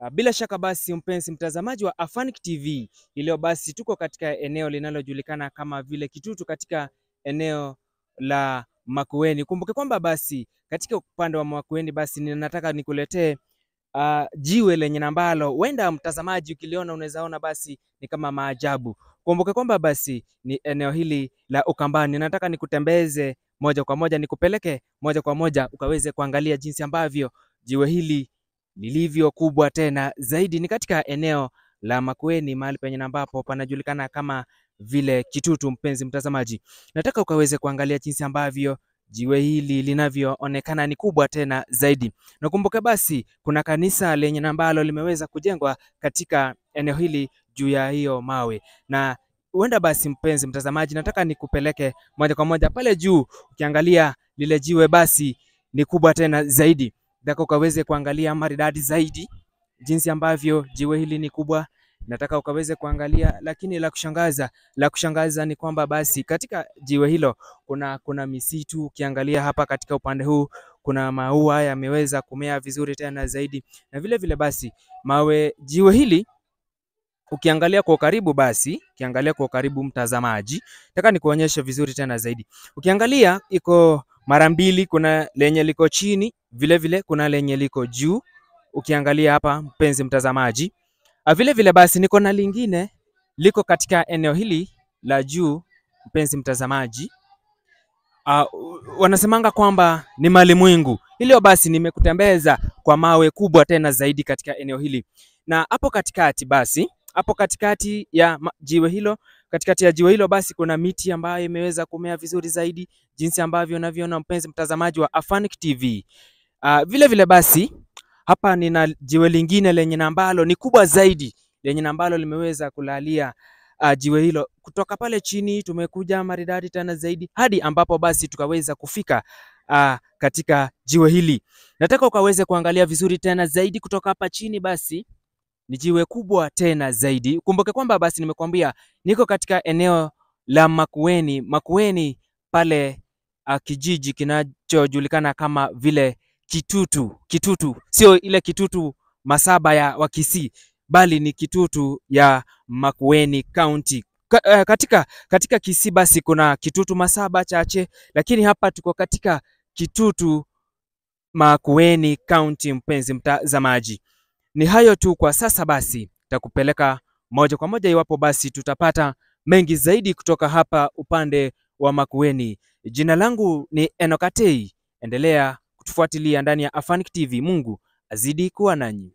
Ah, bila shaka basi, mpenzi mtazamaji wa Afanic TV, leo basi tuko katika eneo linalojulikana kama vile Kitutu katika eneo la Makueni. Kumbuke kwamba basi katika upande wa Makueni basi ninataka nikuletee uh, jiwe lenye nambalo wenda mtazamaji ukiliona unawezaona basi ni kama maajabu. Kumbuke kwamba basi ni eneo hili la Ukambani. Nataka nikutembeze moja kwa moja, nikupeleke moja kwa moja ukaweze kuangalia jinsi ambavyo jiwe hili lilivyo kubwa tena zaidi ni katika eneo la Makueni, mahali penye ambapo panajulikana kama vile Kitutu. Mpenzi mtazamaji, nataka ukaweze kuangalia jinsi ambavyo jiwe hili linavyoonekana ni kubwa tena zaidi. Nakumbuka basi kuna kanisa lenye ambalo limeweza kujengwa katika eneo hili juu ya hiyo mawe na huenda basi, mpenzi mtazamaji, nataka nikupeleke moja kwa moja pale juu. Ukiangalia lile jiwe basi ni kubwa tena zaidi dhako ukaweze kuangalia maridadi zaidi jinsi ambavyo jiwe hili ni kubwa, nataka ukaweze kuangalia. Lakini la kushangaza la kushangaza ni kwamba basi katika jiwe hilo kuna, kuna misitu. Ukiangalia hapa katika upande huu kuna maua yameweza kumea vizuri tena zaidi, na vile vile basi mawe jiwe hili ukiangalia kwa karibu basi, ukiangalia kwa karibu mtazamaji, nataka nikuonyeshe vizuri tena zaidi. Ukiangalia iko mara mbili. Kuna lenye liko chini, vilevile vile kuna lenye liko juu, ukiangalia hapa mpenzi mtazamaji. Vilevile ah, vile basi niko na lingine liko katika eneo hili la juu, mpenzi mtazamaji. Uh, wanasemanga kwamba ni mali mwingu. Hilo basi nimekutembeza kwa mawe kubwa tena zaidi katika eneo hili, na hapo katikati basi, hapo katikati ya jiwe hilo Katikati ya jiwe hilo basi kuna miti ambayo imeweza kumea vizuri zaidi jinsi ambavyo unavyoona mpenzi mtazamaji wa Afanic TV. Uh, ah, vile vile basi hapa nina jiwe lingine lenye nambalo ni kubwa zaidi lenye nambalo limeweza kulalia uh, jiwe hilo. Kutoka pale chini tumekuja maridadi tena zaidi hadi ambapo basi tukaweza kufika uh, katika jiwe hili. Nataka ukaweze kuangalia vizuri tena zaidi kutoka hapa chini basi ni jiwe kubwa tena zaidi. Kumbuke kwamba basi nimekuambia niko katika eneo la Makueni, Makueni pale a, ah, kijiji kinachojulikana kama vile Kitutu, Kitutu sio ile Kitutu Masaba ya Wakisi, bali ni Kitutu ya Makueni County. Ka, eh, katika, katika Kisi basi kuna Kitutu Masaba chache, lakini hapa tuko katika Kitutu Makueni County, mpenzi mtazamaji. Ni hayo tu kwa sasa, basi takupeleka moja kwa moja iwapo basi tutapata mengi zaidi kutoka hapa upande wa Makueni. Jina langu ni Enokatei, endelea kutufuatilia ndani ya Afanic TV. Mungu azidi kuwa nanyi.